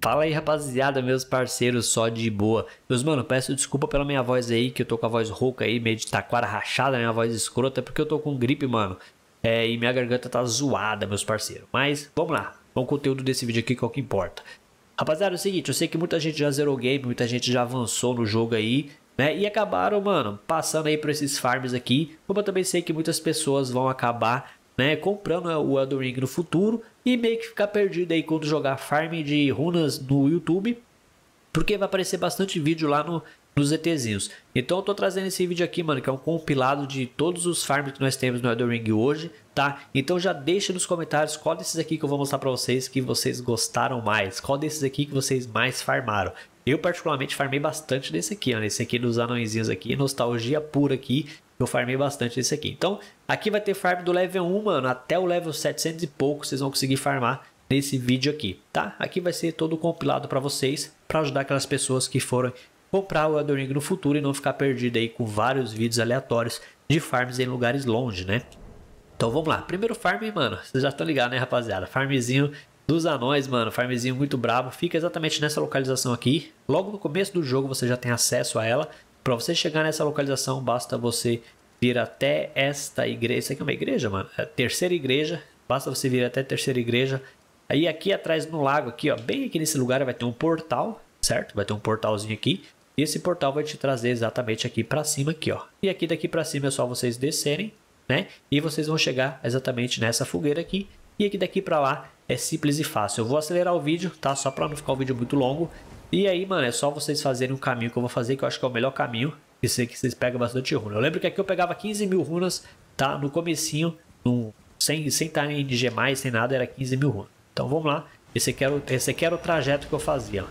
Fala aí, rapaziada, meus parceiros, só de boa. Meus mano, peço desculpa pela minha voz aí, que eu tô com a voz rouca aí, meio de taquara rachada, minha voz escrota, porque eu tô com gripe, mano. É, e minha garganta tá zoada, meus parceiros. Mas, vamos lá. o é conteúdo desse vídeo aqui, que é o que importa. Rapaziada, é o seguinte, eu sei que muita gente já zerou o game, muita gente já avançou no jogo aí, né? E acabaram, mano, passando aí por esses farms aqui. Como eu também sei que muitas pessoas vão acabar né? Comprando né, o Elden Ring no futuro e meio que ficar perdido aí quando jogar farm de runas no YouTube, porque vai aparecer bastante vídeo lá no, nos ETzinhos. Então eu tô trazendo esse vídeo aqui, mano, que é um compilado de todos os farms que nós temos no Elden Ring hoje, tá? Então já deixa nos comentários qual desses aqui que eu vou mostrar pra vocês que vocês gostaram mais. Qual desses aqui que vocês mais farmaram. Eu particularmente farmei bastante desse aqui, ó. Esse aqui dos anõezinhos aqui, nostalgia pura aqui. Eu farmei bastante esse aqui. Então, aqui vai ter farm do level 1, mano, até o level 700 e pouco vocês vão conseguir farmar nesse vídeo aqui, tá? Aqui vai ser todo compilado para vocês, para ajudar aquelas pessoas que foram comprar o Elden Ring no futuro e não ficar perdido aí com vários vídeos aleatórios de farms em lugares longe, né? Então vamos lá, primeiro farm, mano, vocês já estão ligados, né rapaziada? Farmzinho dos anões, mano, farmzinho muito brabo, fica exatamente nessa localização aqui. Logo no começo do jogo você já tem acesso a ela, para você chegar nessa localização, basta você vir até esta igreja. Isso aqui é uma igreja, mano. É a terceira igreja. Basta você vir até a terceira igreja. Aí aqui atrás no lago, aqui, ó, bem aqui nesse lugar vai ter um portal, certo? Vai ter um portalzinho aqui. E esse portal vai te trazer exatamente aqui para cima aqui, ó. E aqui daqui para cima é só vocês descerem, né? E vocês vão chegar exatamente nessa fogueira aqui. E aqui daqui para lá é simples e fácil. Eu vou acelerar o vídeo, tá? Só para não ficar o vídeo muito longo. E aí, mano, é só vocês fazerem um caminho que eu vou fazer, que eu acho que é o melhor caminho. e sei que vocês pegam bastante runa. Eu lembro que aqui eu pegava 15 mil runas, tá? No comecinho, no, sem, sem estar tá em NG+, sem nada, era 15 mil runas. Então vamos lá. Esse aqui, era o, esse aqui era o trajeto que eu fazia.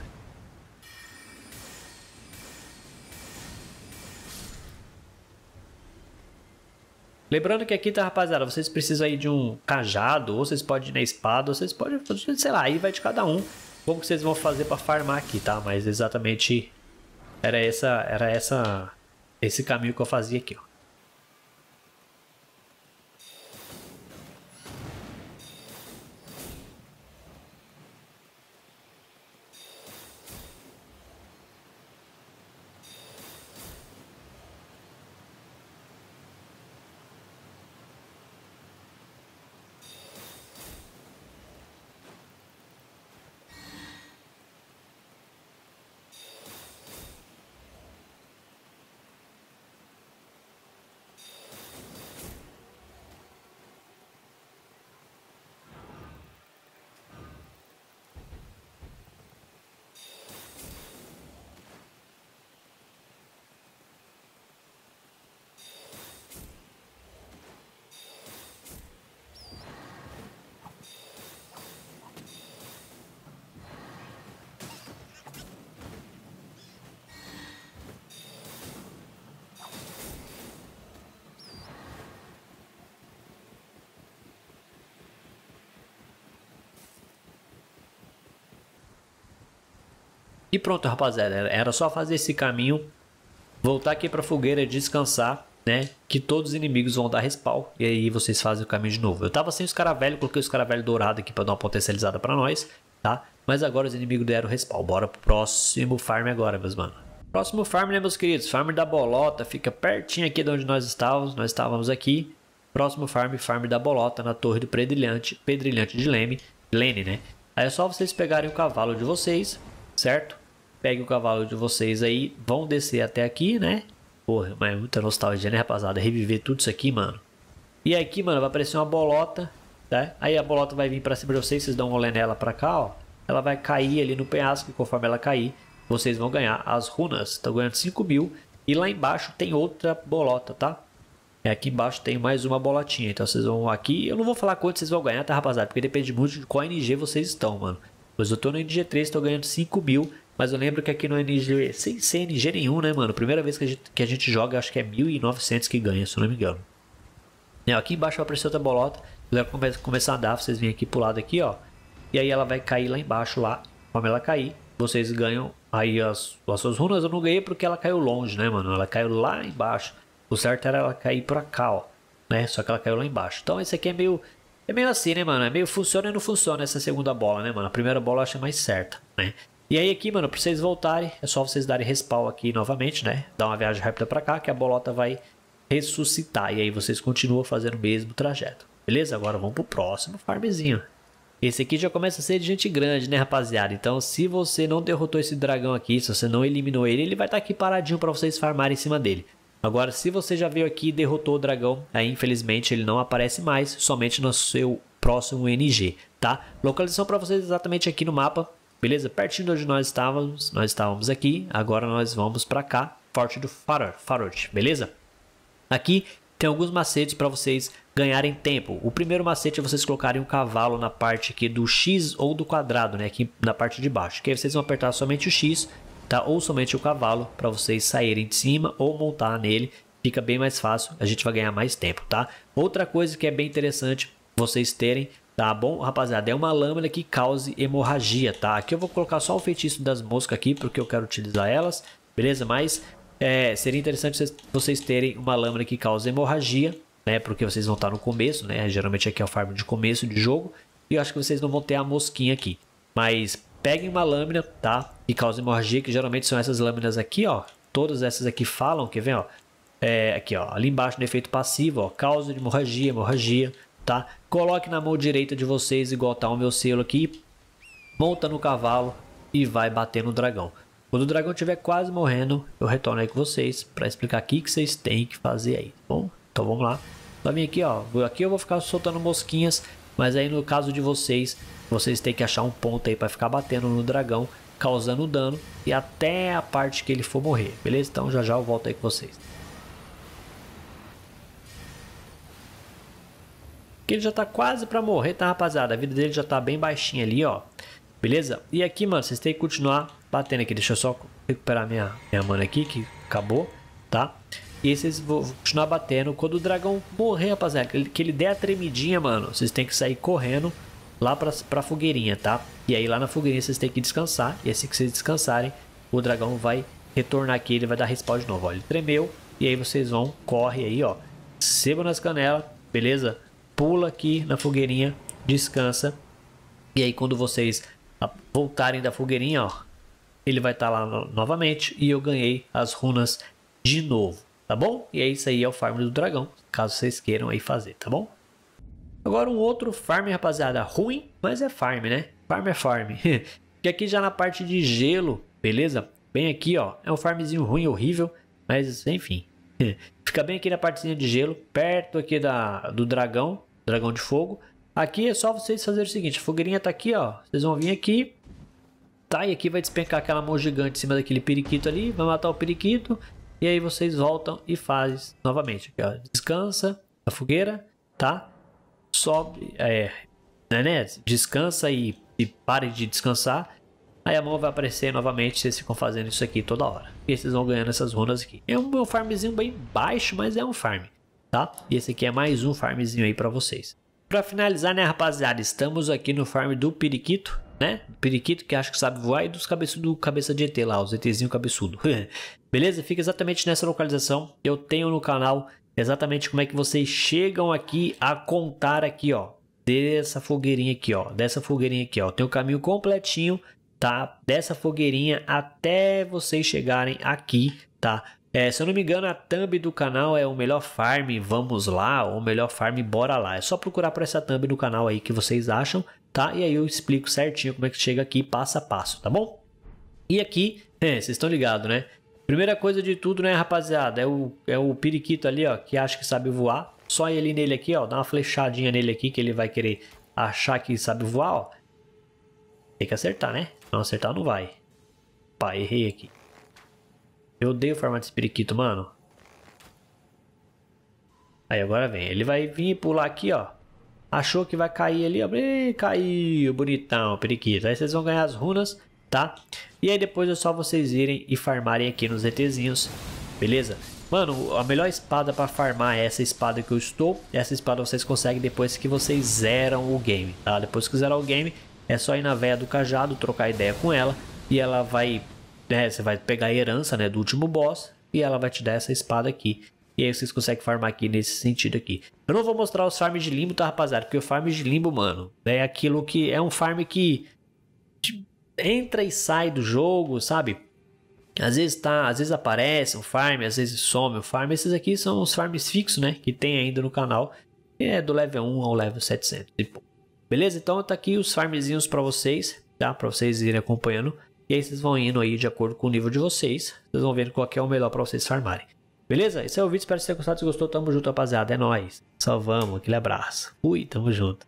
Lembrando que aqui, tá, rapaziada, vocês precisam aí de um cajado, ou vocês podem ir na espada, ou vocês podem, sei lá, aí vai de cada um como que vocês vão fazer para farmar aqui, tá? Mas exatamente era essa, era essa, esse caminho que eu fazia aqui, ó. E pronto, rapaziada, era só fazer esse caminho, voltar aqui para fogueira, descansar, né? Que todos os inimigos vão dar respawn e aí vocês fazem o caminho de novo. Eu tava sem os cara velho, coloquei os cara velho dourado aqui para dar uma potencializada para nós, tá? Mas agora os inimigos deram respawn. Bora pro próximo farm agora, meus mano. Próximo farm, né, meus queridos? Farm da Bolota, fica pertinho aqui de onde nós estávamos. Nós estávamos aqui. Próximo farm, farm da Bolota, na Torre do Pedrilhante, Pedrilhante de Leme, Lene, né? Aí é só vocês pegarem o cavalo de vocês, certo? pegue o cavalo de vocês aí, vão descer até aqui, né? Porra, mas é muita nostalgia, né, rapaziada? Reviver tudo isso aqui, mano. E aqui, mano, vai aparecer uma bolota, tá? Aí a bolota vai vir pra cima de vocês, vocês dão um rolê nela pra cá, ó. Ela vai cair ali no penhasco e conforme ela cair, vocês vão ganhar as runas. Estão ganhando 5 mil. E lá embaixo tem outra bolota, tá? aqui embaixo tem mais uma bolotinha. Então vocês vão aqui. Eu não vou falar quanto vocês vão ganhar, tá, rapaziada? Porque depende muito de qual NG vocês estão, mano. Pois eu tô no NG3, tô ganhando 5 mil. Mas eu lembro que aqui no NG, sem CNG nenhum, né, mano? Primeira vez que a gente, que a gente joga, acho que é 1.900 que ganha, se eu não me engano. E, né, ó, aqui embaixo vai aparecer outra bolota. Ela vai começar a andar, vocês vêm aqui pro lado aqui, ó. E aí ela vai cair lá embaixo, lá. Como ela cair, vocês ganham aí as, as suas runas. Eu não ganhei porque ela caiu longe, né, mano? Ela caiu lá embaixo. O certo era ela cair pra cá, ó. Né? Só que ela caiu lá embaixo. Então esse aqui é meio... É meio assim, né, mano? É meio funciona e não funciona essa segunda bola, né, mano? A primeira bola eu acho mais certa, né? E aí aqui, mano, para vocês voltarem, é só vocês darem respawn aqui novamente, né? Dá uma viagem rápida para cá, que a bolota vai ressuscitar. E aí vocês continuam fazendo o mesmo trajeto. Beleza? Agora vamos pro próximo farmzinho. Esse aqui já começa a ser de gente grande, né, rapaziada? Então, se você não derrotou esse dragão aqui, se você não eliminou ele, ele vai estar tá aqui paradinho para vocês farmarem em cima dele. Agora, se você já veio aqui e derrotou o dragão, aí infelizmente ele não aparece mais, somente no seu próximo NG, tá? Localização para vocês exatamente aqui no mapa, Beleza? Pertinho de onde nós estávamos, nós estávamos aqui, agora nós vamos para cá, Forte do Farod, beleza? Aqui tem alguns macetes para vocês ganharem tempo. O primeiro macete é vocês colocarem um cavalo na parte aqui do X ou do quadrado, né? Aqui na parte de baixo. Que aí vocês vão apertar somente o X, tá? Ou somente o cavalo para vocês saírem de cima ou montar nele. Fica bem mais fácil, a gente vai ganhar mais tempo, tá? Outra coisa que é bem interessante vocês terem Tá bom, rapaziada? É uma lâmina que cause hemorragia, tá? Aqui eu vou colocar só o feitiço das moscas aqui, porque eu quero utilizar elas, beleza? Mas é, seria interessante vocês, terem uma lâmina que cause hemorragia, né? Porque vocês vão estar no começo, né? Geralmente aqui é o farm de começo de jogo. E eu acho que vocês não vão ter a mosquinha aqui. Mas peguem uma lâmina, tá? Que cause hemorragia, que geralmente são essas lâminas aqui, ó. Todas essas aqui falam, quer ver, ó? É, aqui, ó. Ali embaixo no efeito passivo, ó. Causa de hemorragia, hemorragia, tá? Coloque na mão direita de vocês, igual tá o meu selo aqui. Monta no cavalo e vai bater no dragão. Quando o dragão estiver quase morrendo, eu retorno aí com vocês para explicar o que, vocês têm que fazer aí, tá bom? Então vamos lá. Pra mim aqui, ó, aqui eu vou ficar soltando mosquinhas, mas aí no caso de vocês, vocês têm que achar um ponto aí para ficar batendo no dragão, causando dano e até a parte que ele for morrer, beleza? Então já já eu volto aí com vocês. Que ele já tá quase para morrer, tá, rapaziada? A vida dele já tá bem baixinha ali, ó. Beleza? E aqui, mano, vocês têm que continuar batendo aqui. Deixa eu só recuperar minha, minha mana aqui, que acabou, tá? E vocês vão continuar batendo. Quando o dragão morrer, rapaziada, que ele, que ele der a tremidinha, mano, vocês têm que sair correndo lá pra, pra fogueirinha, tá? E aí lá na fogueirinha vocês têm que descansar. E assim que vocês descansarem, o dragão vai retornar aqui, ele vai dar respawn de novo, ó. Ele tremeu. E aí vocês vão, corre aí, ó. Sebo nas canelas, beleza? pula aqui na fogueirinha, descansa. E aí quando vocês voltarem da fogueirinha, ó, ele vai estar tá lá no novamente e eu ganhei as runas de novo, tá bom? E é isso aí, é o farm do dragão, caso vocês queiram aí fazer, tá bom? Agora um outro farm, rapaziada, ruim, mas é farm, né? Farm é farm. que aqui já na parte de gelo, beleza? Bem aqui, ó, é um farmzinho ruim, horrível, mas enfim. Fica bem aqui na partezinha de gelo, perto aqui da, do dragão, dragão de fogo. Aqui é só vocês fazerem o seguinte, a fogueirinha tá aqui, ó. Vocês vão vir aqui, tá? E aqui vai despencar aquela mão gigante em cima daquele periquito ali, vai matar o periquito. E aí vocês voltam e fazem novamente. Aqui, ó, descansa a fogueira, tá? Sobe, é, né? né? Descansa e, e pare de descansar. Aí a mão vai aparecer novamente, vocês ficam fazendo isso aqui toda hora. E vocês vão ganhando essas runas aqui. É um é farmzinho bem baixo, mas é um farm tá? E esse aqui é mais um farmzinho aí para vocês. Para finalizar, né, rapaziada, estamos aqui no farm do periquito, né? Periquito que acho que sabe voar e dos cabeçudo, cabeça de ET lá, os ETzinho cabeçudo. Beleza? Fica exatamente nessa localização. Eu tenho no canal exatamente como é que vocês chegam aqui a contar aqui, ó. Dessa fogueirinha aqui, ó. Dessa fogueirinha aqui, ó. Tem o caminho completinho, tá? Dessa fogueirinha até vocês chegarem aqui, tá? É, se eu não me engano, a thumb do canal é o melhor farm, vamos lá, ou o melhor farm, bora lá. É só procurar por essa thumb no canal aí que vocês acham, tá? E aí eu explico certinho como é que chega aqui, passo a passo, tá bom? E aqui, é, vocês estão ligados, né? Primeira coisa de tudo, né, rapaziada, é o, é o periquito ali, ó, que acha que sabe voar. Só ele nele aqui, ó, dá uma flechadinha nele aqui que ele vai querer achar que sabe voar, ó. Tem que acertar, né? Não acertar não vai. Pá, errei aqui. Eu odeio o formato de periquito, mano. Aí, agora vem. Ele vai vir pular aqui, ó. Achou que vai cair ali, ó. Ih, caiu, bonitão, periquito. Aí vocês vão ganhar as runas, tá? E aí depois é só vocês irem e farmarem aqui nos ETzinhos, beleza? Mano, a melhor espada para farmar é essa espada que eu estou. Essa espada vocês conseguem depois que vocês zeram o game, tá? Depois que zerar o game, é só ir na veia do cajado, trocar ideia com ela. E ela vai né, você vai pegar a herança, né, do último boss e ela vai te dar essa espada aqui. E aí vocês conseguem farmar aqui nesse sentido aqui. Eu não vou mostrar os farms de limbo, tá, rapaziada? Porque o farm de limbo, mano, né, é aquilo que é um farm que entra e sai do jogo, sabe? Às vezes tá, às vezes aparece um farm, às vezes some um farm. Esses aqui são os farms fixos, né, que tem ainda no canal. É do level 1 ao level 700 Beleza? Então tá aqui os farmzinhos para vocês, tá? Para vocês irem acompanhando. E aí vocês vão indo aí de acordo com o nível de vocês. Vocês vão vendo qual é o melhor para vocês farmarem. Beleza? Esse é o vídeo. Espero que vocês tenham gostado. Se gostou, tamo junto, rapaziada. É nóis. Só vamos. Aquele abraço. Fui, tamo junto.